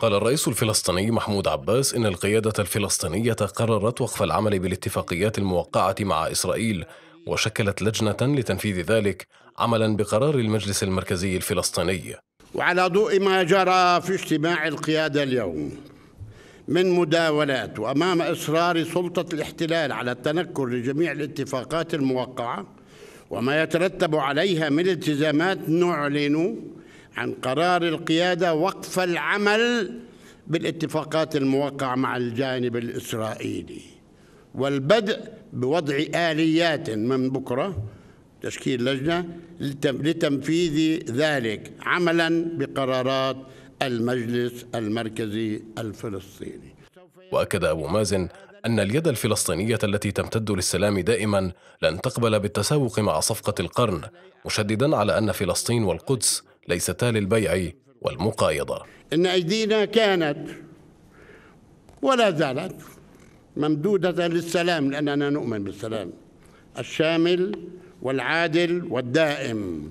قال الرئيس الفلسطيني محمود عباس إن القيادة الفلسطينية قررت وقف العمل بالاتفاقيات الموقعة مع إسرائيل وشكلت لجنة لتنفيذ ذلك عملا بقرار المجلس المركزي الفلسطيني وعلى ضوء ما جرى في اجتماع القيادة اليوم من مداولات وأمام إصرار سلطة الاحتلال على التنكر لجميع الاتفاقات الموقعة وما يترتب عليها من التزامات نعلن عن قرار القيادة وقف العمل بالاتفاقات الموقعة مع الجانب الإسرائيلي والبدء بوضع آليات من بكرة تشكيل لجنة لتنفيذ ذلك عملا بقرارات المجلس المركزي الفلسطيني واكد ابو مازن ان اليد الفلسطينيه التي تمتد للسلام دائما لن تقبل بالتساوق مع صفقه القرن مشددا على ان فلسطين والقدس ليستا للبيع والمقايضة إن أيدينا كانت ولا زالت ممدودة للسلام لأننا نؤمن بالسلام الشامل والعادل والدائم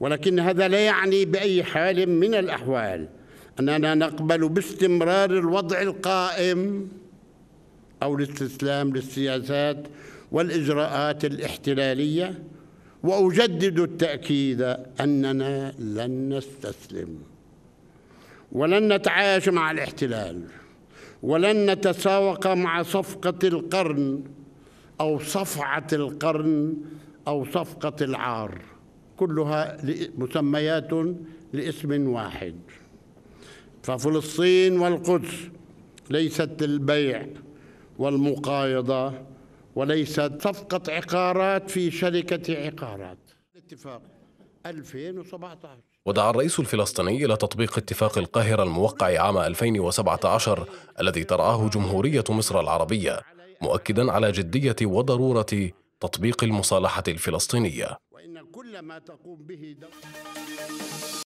ولكن هذا لا يعني بأي حال من الأحوال أننا نقبل باستمرار الوضع القائم أو الاستسلام للسياسات والإجراءات الاحتلالية واجدد التاكيد اننا لن نستسلم ولن نتعايش مع الاحتلال ولن نتساوق مع صفقه القرن او صفعه القرن او صفقه العار كلها مسميات لاسم واحد ففلسطين والقدس ليست للبيع والمقايضه وليست صفقة عقارات في شركة عقارات اتفاق 2017 ودعا الرئيس الفلسطيني إلى تطبيق اتفاق القاهرة الموقع عام 2017 الذي ترعاه جمهورية مصر العربية مؤكدا على جدية وضرورة تطبيق المصالحة الفلسطينية وإن كل ما تقوم به